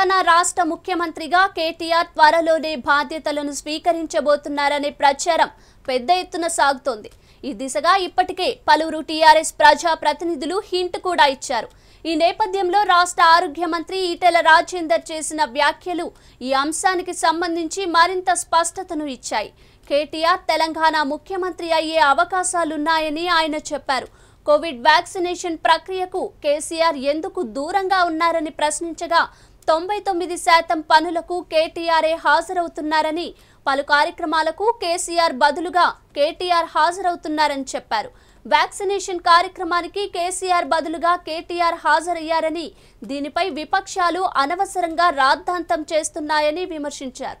తెలంగాణ రాష్ట్ర ముఖ్యమంత్రిగా కేటీఆర్ త్వరలోనే బాధ్యతలను స్వీకరించబోతున్నారనే ప్రచారం పెద్ద ఎత్తున సాగుతోంది ఈ దిశగా ఇప్పటికే పలువురు టీఆర్ఎస్ ప్రజా ప్రతినిధులు హింట్ కూడా ఇచ్చారు ఈ నేపథ్యంలో రాష్ట్ర ఆరోగ్య మంత్రి ఈటెల రాజేందర్ చేసిన వ్యాఖ్యలు ఈ అంశానికి సంబంధించి మరింత స్పష్టతను ఇచ్చాయి కేటీఆర్ తెలంగాణ ముఖ్యమంత్రి అయ్యే అవకాశాలున్నాయని ఆయన చెప్పారు కోవిడ్ వ్యాక్సినేషన్ ప్రక్రియకు కేసీఆర్ ఎందుకు దూరంగా ఉన్నారని ప్రశ్నించగా తొంభై తొమ్మిది శాతం పనులకు కేటీఆర్ఏ హాజరవుతున్నారని పలు కార్యక్రమాలకు కేసీఆర్ బదులుగా కేటీఆర్ హాజరవుతున్నారని చెప్పారు వ్యాక్సినేషన్ కార్యక్రమానికి కేసీఆర్ బదులుగా కేటీఆర్ హాజరయ్యారని దీనిపై విపక్షాలు అనవసరంగా రాద్ధాంతం చేస్తున్నాయని విమర్శించారు